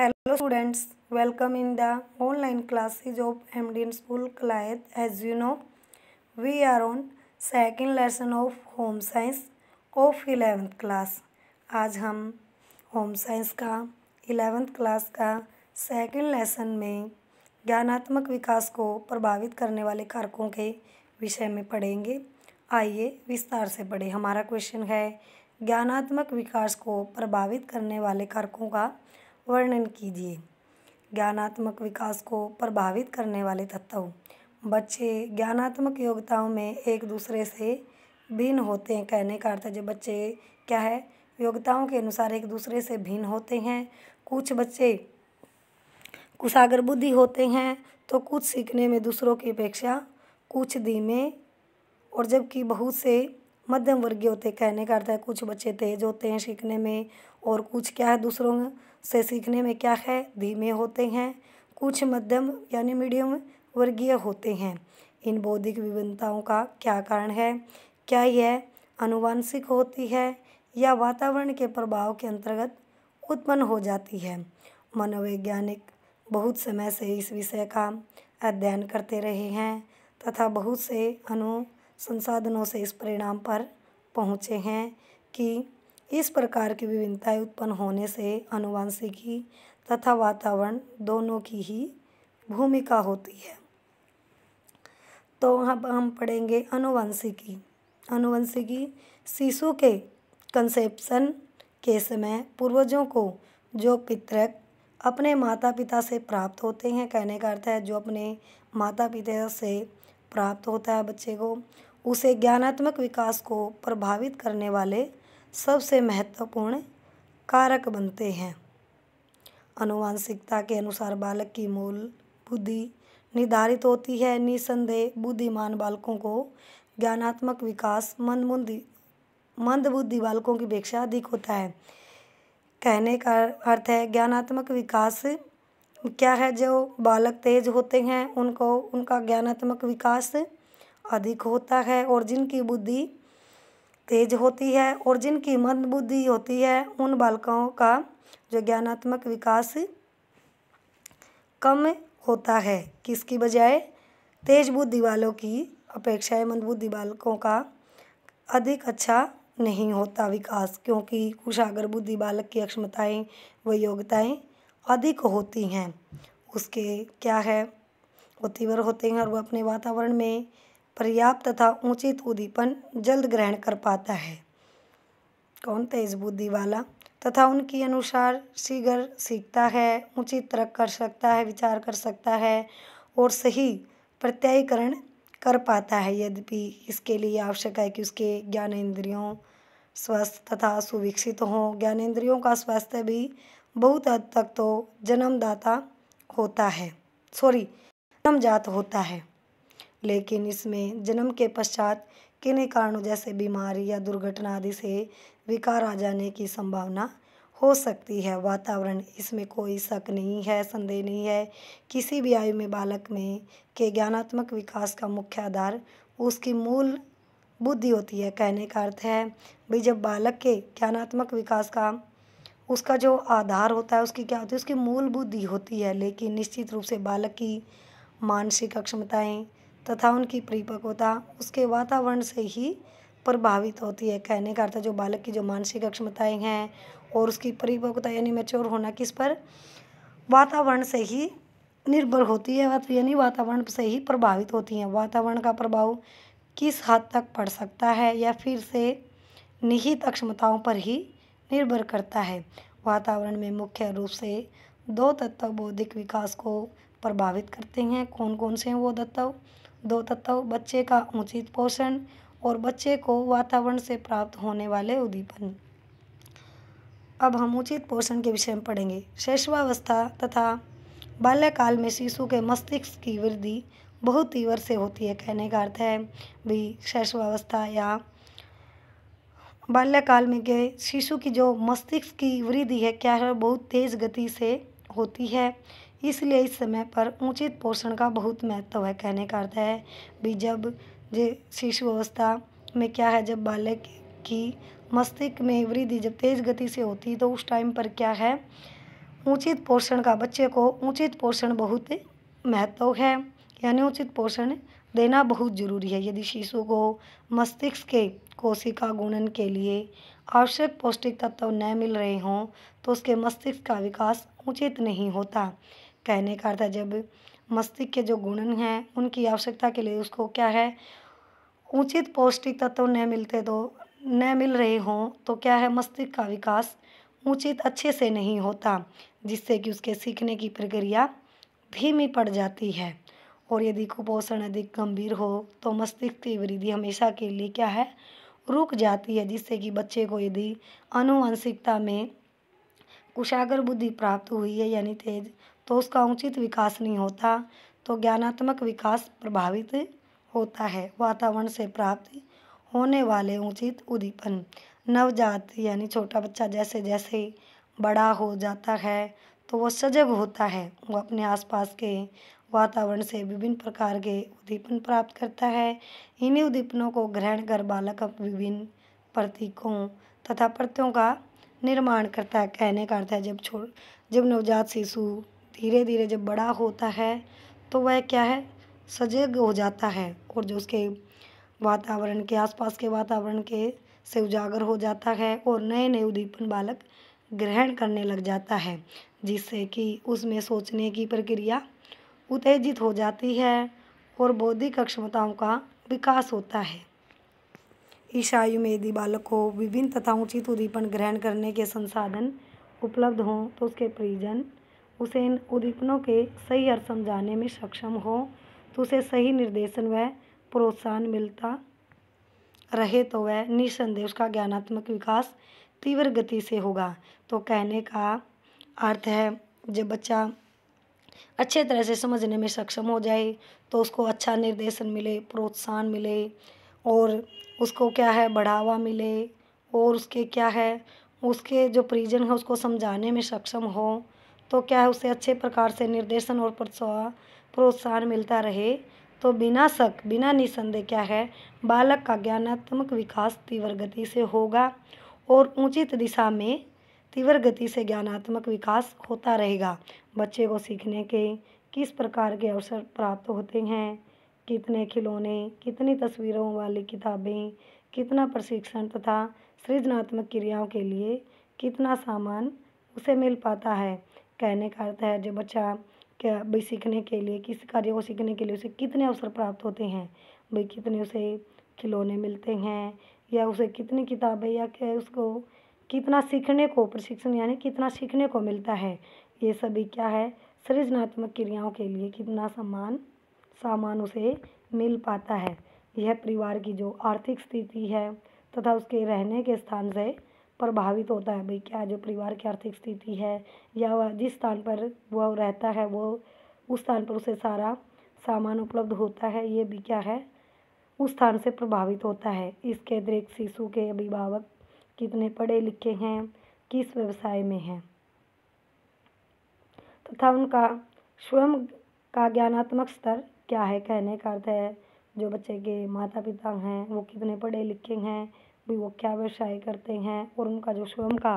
hello students welcome in the online classes of M एमडियन school क्लायत as you know we are on second lesson of home science of eleventh class आज हम home science का eleventh class का second lesson में ज्ञानात्मक विकास को प्रभावित करने वाले कारकों के विषय में पढ़ेंगे आइए विस्तार से पढ़े हमारा क्वेश्चन है ज्ञानात्मक विकास को प्रभावित करने वाले कारकों का वर्णन कीजिए ज्ञानात्मक विकास को प्रभावित करने वाले तत्व बच्चे ज्ञानात्मक योग्यताओं में एक दूसरे से भिन्न होते हैं कहने का अर्थ है जो बच्चे क्या है योग्यताओं के अनुसार एक दूसरे से भिन्न होते हैं कुछ बच्चे कुशागर बुद्धि होते हैं तो कुछ सीखने में दूसरों की अपेक्षा कुछ धीमे और जबकि बहुत से मध्यम वर्गीय होते कहने का अर्थ है कुछ बच्चे तेज होते हैं सीखने में और कुछ क्या है दूसरों से सीखने में क्या है धीमे होते हैं कुछ मध्यम यानी मीडियम वर्गीय होते हैं इन बौद्धिक विभिन्नताओं का क्या कारण है क्या यह अनुवांशिक होती है या वातावरण के प्रभाव के अंतर्गत उत्पन्न हो जाती है मनोवैज्ञानिक बहुत समय से इस विषय का अध्ययन करते रहे हैं तथा बहुत से अनु संसाधनों से इस परिणाम पर पहुँचे हैं कि इस प्रकार की विभिन्नताएं उत्पन्न होने से अनुवांशिकी तथा वातावरण दोनों की ही भूमिका होती है तो हम हम पढ़ेंगे अनुवंशिकी अनुवंशिकी शिशु के कंसेप्शन के समय पूर्वजों को जो पितृक अपने माता पिता से प्राप्त होते हैं कहने का अर्थ है जो अपने माता पिता से प्राप्त होता है बच्चे को उसे ज्ञानात्मक विकास को प्रभावित करने वाले सबसे महत्वपूर्ण कारक बनते हैं अनुवांशिकता के अनुसार बालक की मूल बुद्धि निर्धारित होती है निसंदेह बुद्धिमान बालकों को ज्ञानात्मक विकास मंद मंद बुद्धि बालकों की अपेक्षा अधिक होता है कहने का अर्थ है ज्ञानात्मक विकास क्या है जो बालक तेज होते हैं उनको उनका ज्ञानात्मक विकास अधिक होता है और जिनकी बुद्धि तेज होती है और जिनकी मंद बुद्धि होती है उन बालकों का जो ज्ञानात्मक विकास कम होता है किसकी बजाय तेज बुद्धि वालों की अपेक्षाएं मंद बुद्धि बालकों का अधिक अच्छा नहीं होता विकास क्योंकि कुशागर बुद्धि बालक की अक्षमताएँ व योग्यताएँ अधिक होती हैं उसके क्या है वो तीव्र होते हैं और वह अपने वातावरण में पर्याप्त तथा उचित उद्दीपन जल्द ग्रहण कर पाता है कौन तेज बुद्धि वाला तथा उनके अनुसार शीघ्र सीखता है उचित तर्क कर सकता है विचार कर सकता है और सही प्रत्ययीकरण कर पाता है यद्यपि इसके लिए आवश्यक है कि उसके ज्ञानेन्द्रियों स्वस्थ तथा सुविकसित हों ज्ञानेन्द्रियों का स्वास्थ्य भी बहुत हद तक तो जन्मदाता होता है सॉरी जन्मजात होता है लेकिन इसमें जन्म के पश्चात किन्हीं कारणों जैसे बीमारी या दुर्घटना आदि से विकार आ जाने की संभावना हो सकती है वातावरण इसमें कोई शक नहीं है संदेह नहीं है किसी भी आयु में बालक में के ज्ञानात्मक विकास का मुख्य आधार उसकी मूल बुद्धि होती है कहने का अर्थ है भाई जब बालक के ज्ञानात्मक विकास का उसका जो आधार होता है उसकी क्या होती है उसकी मूल बुद्धि होती है लेकिन निश्चित रूप से बालक की मानसिक अक्षमताएँ तथा उनकी परिपक्वता उसके वातावरण से ही प्रभावित होती है कहने का अर्थ जो बालक की जो मानसिक अक्षमताएँ हैं और उसकी परिपक्वता यानी मेच्योर होना किस पर वातावरण से ही निर्भर होती है यानी वातावरण से ही प्रभावित होती हैं वातावरण का प्रभाव किस हद तक पड़ सकता है या फिर से निहित अक्षमताओं पर ही निर्भर करता है वातावरण में मुख्य रूप से दो तत्व बौद्धिक विकास को प्रभावित करते हैं कौन कौन से हैं वो तत्व दो तत्व बच्चे का उचित पोषण और बच्चे को वातावरण से प्राप्त होने वाले उद्दीपन अब हम उचित पोषण के विषय में पढ़ेंगे शैशवावस्था तथा बाल्यकाल में शिशु के मस्तिष्क की वृद्धि बहुत तीव्र से होती है कहने का अर्थ है भी शैशवावस्था या बाल्यकाल में के शिशु की जो मस्तिष्क की वृद्धि है क्या है बहुत तेज़ गति से होती है इसलिए इस समय पर उचित पोषण का बहुत महत्व है कहने का अर्थ है भी जब जे शिशु अवस्था में क्या है जब बालक की मस्तिष्क में वृद्धि जब तेज़ गति से होती तो उस टाइम पर क्या है उचित पोषण का बच्चे को उचित पोषण बहुत महत्व है यानी उचित पोषण देना बहुत ज़रूरी है यदि शिशु को मस्तिष्क के कोशिका गुणन के लिए आवश्यक पौष्टिक तत्व न मिल रहे हों तो उसके मस्तिष्क का विकास उचित नहीं होता कहने का अर्थ है जब मस्तिष्क के जो गुणन हैं उनकी आवश्यकता के लिए उसको क्या है उचित पौष्टिक तत्व न मिलते तो न मिल रहे हों तो क्या है मस्तिष्क का विकास उचित अच्छे से नहीं होता जिससे कि उसके सीखने की प्रक्रिया धीमी पड़ जाती है और यदि कुपोषण अधिक गंभीर हो तो मस्तिष्क की वृद्धि हमेशा के लिए क्या है रुक जाती है जिससे कि बच्चे को यदि अनुवंशिकता में कुशागर बुद्धि प्राप्त हुई है यानी तेज तो उसका उचित विकास नहीं होता तो ज्ञानात्मक विकास प्रभावित होता है वातावरण से प्राप्त होने वाले उचित उद्दीपन नवजात यानी छोटा बच्चा जैसे जैसे बड़ा हो जाता है तो वह सजग होता है वो अपने आसपास के वातावरण से विभिन्न प्रकार के उद्दीपन प्राप्त करता है इन्हीं उद्दीपनों को ग्रहण कर बालक विभिन्न प्रतीकों तथा प्रत्यों का निर्माण करता है कहने का अर्थ है जब छोड़ जब नवजात शिशु धीरे धीरे जब बड़ा होता है तो वह क्या है सजग हो जाता है और जो उसके वातावरण के आसपास के वातावरण के से उजागर हो जाता है और नए नए उद्दीपन बालक ग्रहण करने लग जाता है जिससे कि उसमें सोचने की प्रक्रिया उत्तेजित हो जाती है और बौद्धिक अक्षमताओं का विकास होता है इस आयु में यदि बालक को विभिन्न तथा उचित उद्दीपन ग्रहण करने के संसाधन उपलब्ध हों तो उसके परिजन उसे इन उद्दीपनों के सही अर्थ समझाने में सक्षम हो तो उसे सही निर्देशन व प्रोत्साहन मिलता रहे तो वह निसंदेह उसका ज्ञानात्मक विकास तीव्र गति से होगा तो कहने का अर्थ है जब बच्चा अच्छे तरह से समझने में सक्षम हो जाए तो उसको अच्छा निर्देशन मिले प्रोत्साहन मिले और उसको क्या है बढ़ावा मिले और उसके क्या है उसके जो परिजन है उसको समझाने में सक्षम हो तो क्या है उसे अच्छे प्रकार से निर्देशन और प्रोत्साहन मिलता रहे तो बिना शक बिना निसंदेह क्या है बालक का ज्ञानात्मक विकास तीव्र गति से होगा और उचित दिशा में तीव्र गति से ज्ञानात्मक विकास होता रहेगा बच्चे को सीखने के किस प्रकार के अवसर प्राप्त होते हैं कितने खिलौने कितनी तस्वीरों वाली किताबें कितना प्रशिक्षण तथा सृजनात्मक क्रियाओं के लिए कितना सामान उसे मिल पाता है कहने का अर्थ है जो बच्चा क्या भाई सीखने के लिए किस कार्य को सीखने के लिए उसे कितने अवसर प्राप्त होते हैं भाई कितने उसे खिलौने मिलते हैं या उसे कितनी किताबें या क्या उसको कितना सीखने को प्रशिक्षण यानी कितना सीखने को मिलता है ये सभी क्या है सृजनात्मक क्रियाओं के लिए कितना सामान सामान उसे मिल पाता है यह परिवार की जो आर्थिक स्थिति है तथा उसके रहने के स्थान से प्रभावित होता है भाई क्या जो परिवार की आर्थिक स्थिति है या वह जिस स्थान पर वह रहता है वो उस स्थान पर उसे सारा सामान उपलब्ध होता है ये भी क्या है उस स्थान से प्रभावित होता है इसके अतिरिक्त शिशु के अभिभावक कितने पढ़े लिखे हैं किस व्यवसाय में हैं तथा तो उनका स्वयं का ज्ञानात्मक स्तर क्या है कहने का अर्थ है जो बच्चे के माता पिता हैं वो कितने पढ़े लिखे हैं भी वो क्या व्यवसाय करते हैं और उनका जो स्वयं का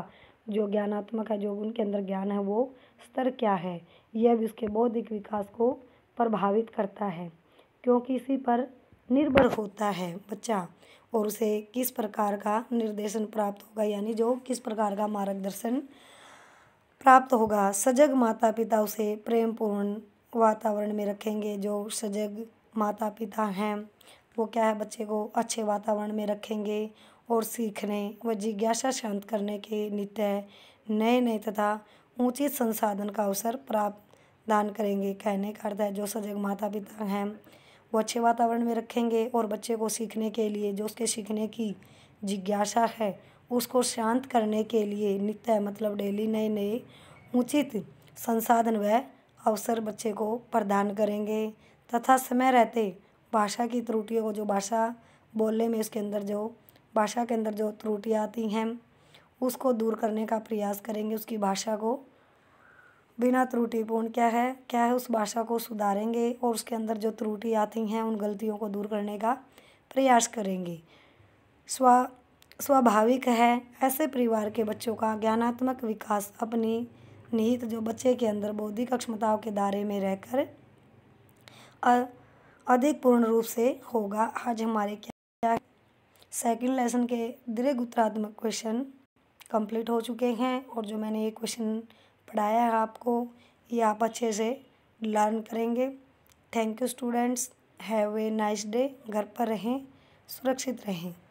जो ज्ञानात्मक है जो उनके अंदर ज्ञान है वो स्तर क्या है यह भी उसके बौद्धिक विकास को प्रभावित करता है क्योंकि इसी पर निर्भर होता है बच्चा और उसे किस प्रकार का निर्देशन प्राप्त होगा यानी जो किस प्रकार का मार्गदर्शन प्राप्त होगा सजग माता पिता उसे प्रेमपूर्ण वातावरण में रखेंगे जो सजग माता पिता हैं वो क्या है बच्चे को अच्छे वातावरण में रखेंगे और सीखने व जिज्ञासा शांत करने के नित्य नए नए तथा ऊंचे संसाधन का अवसर प्राप्त दान करेंगे कहने का अर्थ है जो सजग माता पिता हैं वो अच्छे वातावरण में रखेंगे और बच्चे को सीखने के लिए जो उसके सीखने की जिज्ञासा है उसको शांत करने के लिए नित्य मतलब डेली नए नए उचित संसाधन व अवसर बच्चे को प्रदान करेंगे तथा समय रहते भाषा की त्रुटियों को जो भाषा बोलने में उसके अंदर जो भाषा के अंदर जो त्रुटियाँ आती हैं उसको दूर करने का प्रयास करेंगे उसकी भाषा को बिना त्रुटिपूर्ण क्या है क्या है उस भाषा को सुधारेंगे और उसके अंदर जो त्रुटि आती हैं उन गलतियों को दूर करने का प्रयास करेंगे स्वा स्वाभाविक है ऐसे परिवार के बच्चों का ज्ञानात्मक विकास अपनी निहित जो बच्चे के अंदर बौद्धिक अक्षमताओं के दायरे में रहकर अधिक पूर्ण रूप से होगा आज हमारे क्या सेकंड लेसन के उत्तरात्मक क्वेश्चन कंप्लीट हो चुके हैं और जो मैंने ये क्वेश्चन पढ़ाया है आपको ये आप अच्छे से लर्न करेंगे thank you students have a nice day घर पर रहें सुरक्षित रहें